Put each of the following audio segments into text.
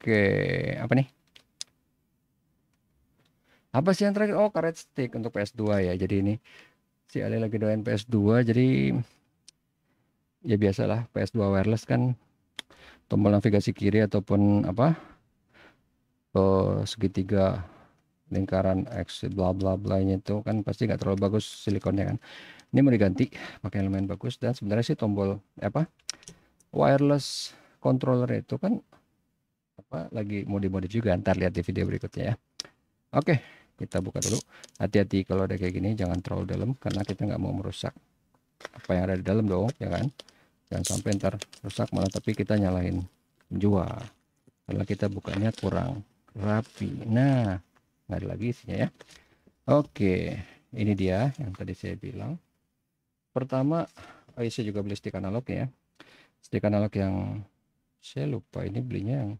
Oke, apa nih? Apa sih yang terakhir? Oh, karet stick untuk PS2 ya. Jadi ini si Ali lagi doain PS2. Jadi ya biasalah PS2 wireless kan tombol navigasi kiri ataupun apa? Oh, segitiga lingkaran X bla bla bla nya itu kan pasti nggak terlalu bagus silikonnya kan ini mau diganti pakai elemen bagus dan sebenarnya sih tombol eh, apa wireless controller itu kan apa lagi mode-mode juga ntar lihat di video berikutnya ya oke kita buka dulu hati-hati kalau ada kayak gini jangan terlalu dalam karena kita nggak mau merusak apa yang ada di dalam dong ya kan jangan sampai ntar rusak malah tapi kita nyalain jual karena kita bukannya kurang rapi nah nggak ada lagi isinya ya oke ini dia yang tadi saya bilang pertama oh, saya juga beli stick analog ya stick analog yang saya lupa ini belinya yang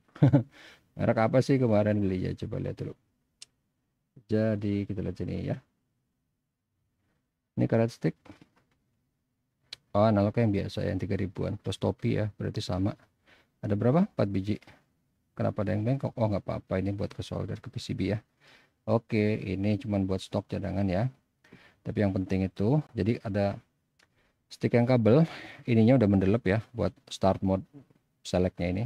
merek apa sih kemarin belinya coba lihat dulu jadi kita lihat sini ya ini karet stick oh analog yang biasa ya, yang 3000an plus topi ya berarti sama ada berapa 4 biji kenapa ada yang bengkok oh nggak apa-apa ini buat ke solder ke PCB ya oke ini cuman buat stok cadangan ya tapi yang penting itu jadi ada stick yang kabel ininya udah mendelep ya buat start mode selectnya ini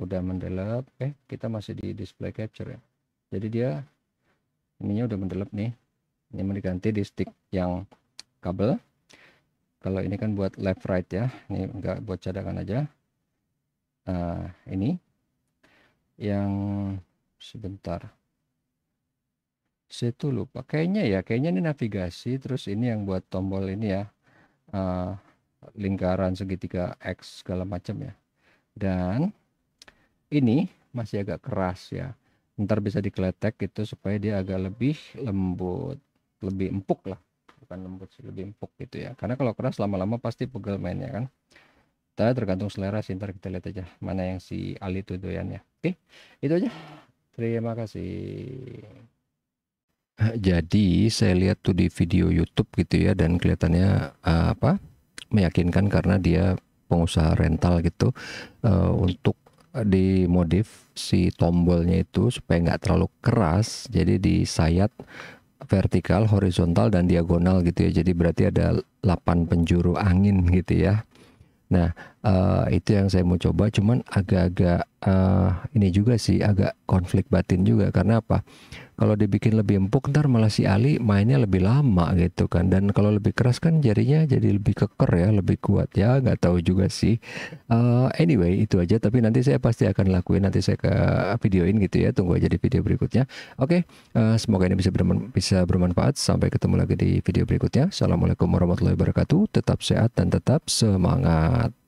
udah mendelap, eh kita masih di display capture ya jadi dia ininya udah mendelap nih ini mau diganti di stick yang kabel kalau ini kan buat left right ya ini enggak buat cadangan aja nah ini yang sebentar situ lupa kayaknya ya kayaknya ini navigasi terus ini yang buat tombol ini ya uh, lingkaran segitiga X segala macam ya dan ini masih agak keras ya ntar bisa dikeletek gitu supaya dia agak lebih lembut lebih empuk lah bukan lembut sih lebih empuk gitu ya karena kalau keras lama-lama pasti pegel mainnya kan kita tergantung selera sih ntar kita lihat aja mana yang si Ali tuh doyannya oke itu aja terima kasih eh, jadi saya lihat tuh di video YouTube gitu ya dan kelihatannya eh, apa meyakinkan karena dia pengusaha rental gitu uh, untuk dimodif si tombolnya itu supaya nggak terlalu keras jadi disayat vertikal, horizontal dan diagonal gitu ya. Jadi berarti ada 8 penjuru angin gitu ya. Nah, uh, itu yang saya mau coba cuman agak-agak uh, ini juga sih agak konflik batin juga karena apa? kalau dibikin lebih empuk ntar malah si Ali mainnya lebih lama gitu kan dan kalau lebih keras kan jarinya jadi lebih keker ya lebih kuat ya nggak tahu juga sih uh, anyway itu aja tapi nanti saya pasti akan lakuin nanti saya ke videoin gitu ya tunggu aja di video berikutnya oke okay, uh, eh, semoga ini bisa bermanfaat, bisa bermanfaat sampai ketemu lagi di video berikutnya assalamualaikum warahmatullahi wabarakatuh tetap sehat dan tetap semangat